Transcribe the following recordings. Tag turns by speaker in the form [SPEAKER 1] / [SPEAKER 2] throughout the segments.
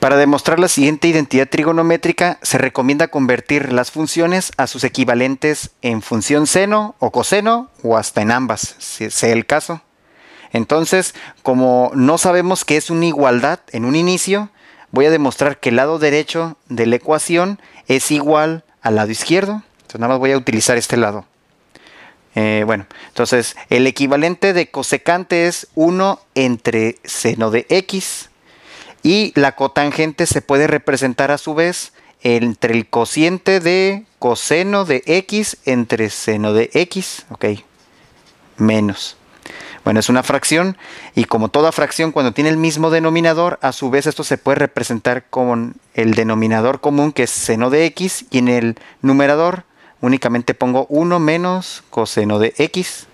[SPEAKER 1] Para demostrar la siguiente identidad trigonométrica, se recomienda convertir las funciones a sus equivalentes en función seno o coseno o hasta en ambas, si sea el caso. Entonces, como no sabemos que es una igualdad en un inicio, voy a demostrar que el lado derecho de la ecuación es igual al lado izquierdo. Entonces, nada más voy a utilizar este lado. Eh, bueno, entonces el equivalente de cosecante es 1 entre seno de x y la cotangente se puede representar a su vez entre el cociente de coseno de x entre seno de x, ok, menos. Bueno, es una fracción y como toda fracción cuando tiene el mismo denominador, a su vez esto se puede representar con el denominador común que es seno de x y en el numerador únicamente pongo 1 menos coseno de x.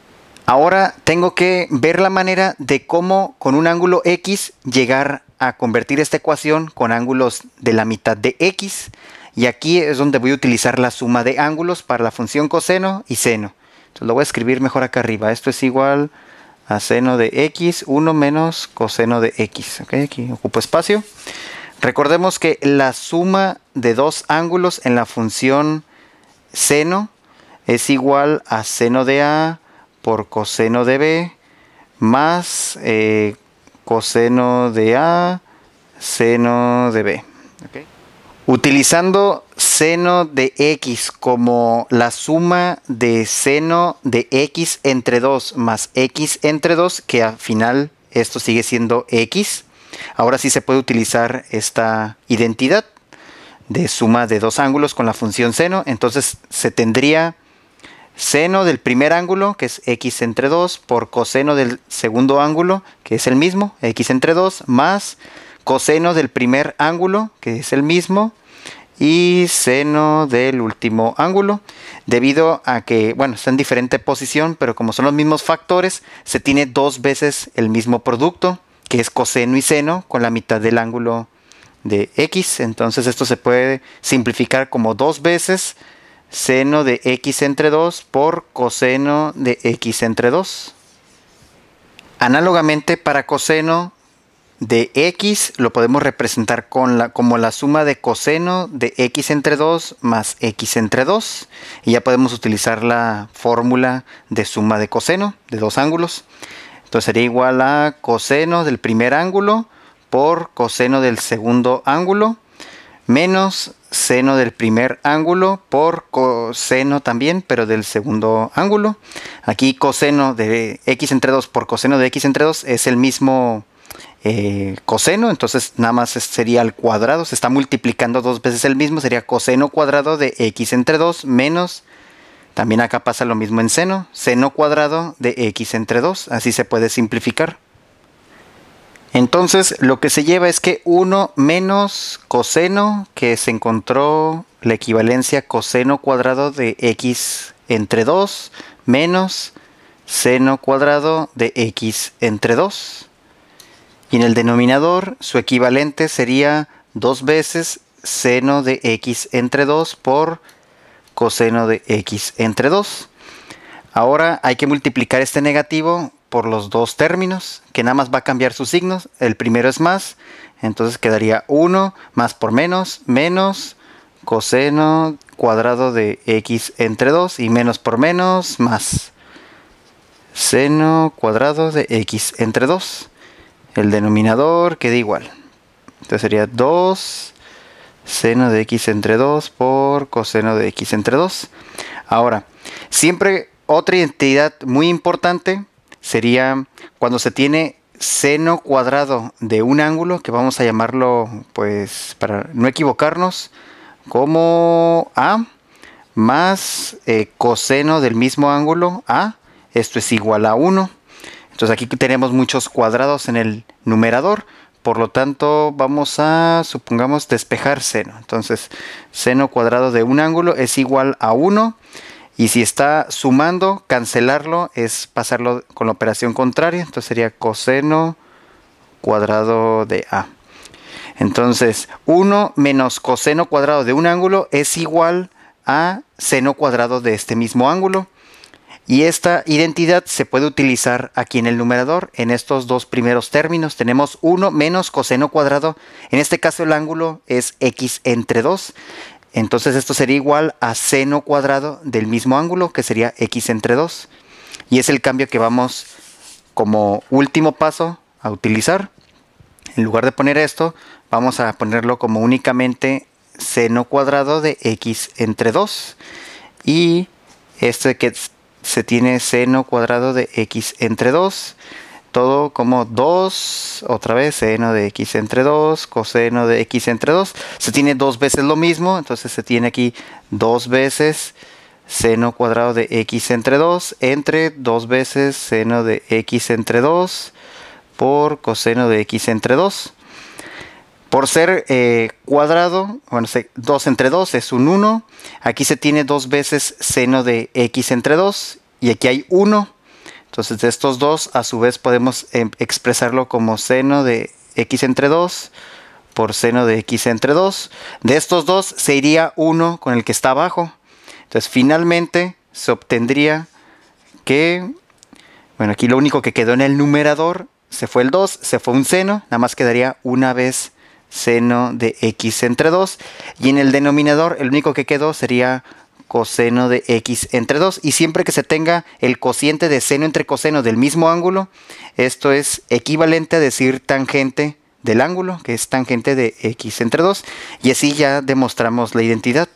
[SPEAKER 1] Ahora tengo que ver la manera de cómo con un ángulo x llegar convertir esta ecuación con ángulos de la mitad de x y aquí es donde voy a utilizar la suma de ángulos para la función coseno y seno. Entonces lo voy a escribir mejor acá arriba. Esto es igual a seno de x, 1 menos coseno de x. ¿ok? Aquí ocupo espacio. Recordemos que la suma de dos ángulos en la función seno es igual a seno de a por coseno de b más eh, coseno de A, seno de B. Utilizando seno de X como la suma de seno de X entre 2 más X entre 2, que al final esto sigue siendo X, ahora sí se puede utilizar esta identidad de suma de dos ángulos con la función seno, entonces se tendría seno del primer ángulo, que es x entre 2, por coseno del segundo ángulo, que es el mismo, x entre 2, más coseno del primer ángulo, que es el mismo, y seno del último ángulo, debido a que, bueno, está en diferente posición, pero como son los mismos factores, se tiene dos veces el mismo producto, que es coseno y seno, con la mitad del ángulo de x, entonces esto se puede simplificar como dos veces seno de x entre 2 por coseno de x entre 2. Análogamente para coseno de x lo podemos representar con la, como la suma de coseno de x entre 2 más x entre 2. Y ya podemos utilizar la fórmula de suma de coseno de dos ángulos. Entonces sería igual a coseno del primer ángulo por coseno del segundo ángulo menos seno del primer ángulo por coseno también, pero del segundo ángulo. Aquí coseno de x entre 2 por coseno de x entre 2 es el mismo eh, coseno, entonces nada más sería al cuadrado, se está multiplicando dos veces el mismo, sería coseno cuadrado de x entre 2 menos, también acá pasa lo mismo en seno, seno cuadrado de x entre 2, así se puede simplificar. Entonces, lo que se lleva es que 1 menos coseno, que se encontró la equivalencia coseno cuadrado de x entre 2, menos seno cuadrado de x entre 2. Y en el denominador, su equivalente sería 2 veces seno de x entre 2 por coseno de x entre 2. Ahora hay que multiplicar este negativo por los dos términos, que nada más va a cambiar sus signos. El primero es más, entonces quedaría 1 más por menos, menos coseno cuadrado de x entre 2 y menos por menos más seno cuadrado de x entre 2. El denominador queda igual. Entonces sería 2 seno de x entre 2 por coseno de x entre 2. Ahora, siempre otra identidad muy importante sería cuando se tiene seno cuadrado de un ángulo, que vamos a llamarlo, pues, para no equivocarnos, como A más eh, coseno del mismo ángulo A, esto es igual a 1. Entonces aquí tenemos muchos cuadrados en el numerador, por lo tanto vamos a, supongamos, despejar seno. Entonces, seno cuadrado de un ángulo es igual a 1. Y si está sumando, cancelarlo es pasarlo con la operación contraria. Entonces sería coseno cuadrado de A. Entonces, 1 menos coseno cuadrado de un ángulo es igual a seno cuadrado de este mismo ángulo. Y esta identidad se puede utilizar aquí en el numerador. En estos dos primeros términos tenemos 1 menos coseno cuadrado. En este caso el ángulo es x entre 2. Entonces esto sería igual a seno cuadrado del mismo ángulo, que sería x entre 2. Y es el cambio que vamos como último paso a utilizar. En lugar de poner esto, vamos a ponerlo como únicamente seno cuadrado de x entre 2. Y este que se tiene seno cuadrado de x entre 2 todo como 2, otra vez seno de x entre 2, coseno de x entre 2. Se tiene dos veces lo mismo, entonces se tiene aquí dos veces seno cuadrado de x entre 2, entre dos veces seno de x entre 2 por coseno de x entre 2. Por ser eh, cuadrado, bueno, 2 entre 2 es un 1. Aquí se tiene dos veces seno de x entre 2 y aquí hay 1. Entonces de estos dos a su vez podemos em, expresarlo como seno de x entre 2 por seno de x entre 2. De estos dos se iría 1 con el que está abajo. Entonces finalmente se obtendría que, bueno, aquí lo único que quedó en el numerador se fue el 2, se fue un seno, nada más quedaría una vez seno de x entre 2 y en el denominador el único que quedó sería coseno de x entre 2. Y siempre que se tenga el cociente de seno entre coseno del mismo ángulo, esto es equivalente a decir tangente del ángulo, que es tangente de x entre 2. Y así ya demostramos la identidad.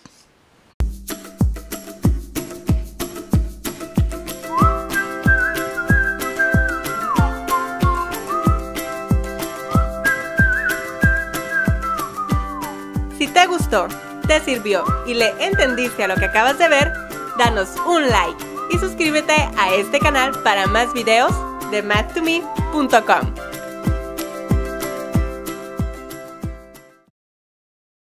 [SPEAKER 1] Si te gustó te sirvió y le entendiste a lo que acabas de ver, danos un like y suscríbete a este canal para más videos de mathtome.com.